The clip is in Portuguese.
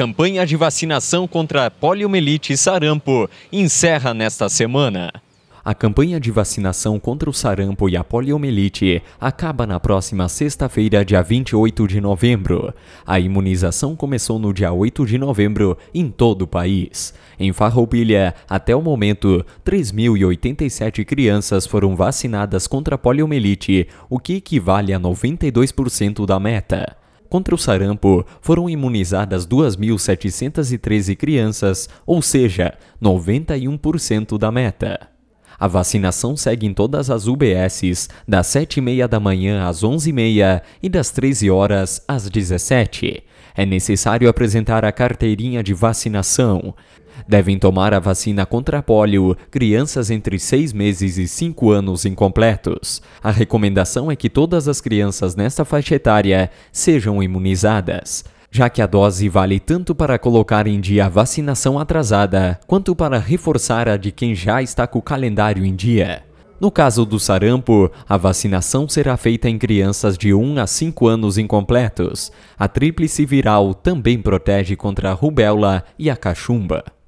campanha de vacinação contra poliomielite e sarampo encerra nesta semana. A campanha de vacinação contra o sarampo e a poliomielite acaba na próxima sexta-feira, dia 28 de novembro. A imunização começou no dia 8 de novembro em todo o país. Em Farroupilha, até o momento, 3.087 crianças foram vacinadas contra a poliomielite, o que equivale a 92% da meta contra o sarampo foram imunizadas 2.713 crianças, ou seja, 91% da meta. A vacinação segue em todas as UBSs, das 7h30 da manhã às 11h30 e das 13 horas às 17 é necessário apresentar a carteirinha de vacinação. Devem tomar a vacina contra pólio crianças entre 6 meses e 5 anos incompletos. A recomendação é que todas as crianças nesta faixa etária sejam imunizadas já que a dose vale tanto para colocar em dia a vacinação atrasada, quanto para reforçar a de quem já está com o calendário em dia. No caso do sarampo, a vacinação será feita em crianças de 1 a 5 anos incompletos. A tríplice viral também protege contra a rubéola e a cachumba.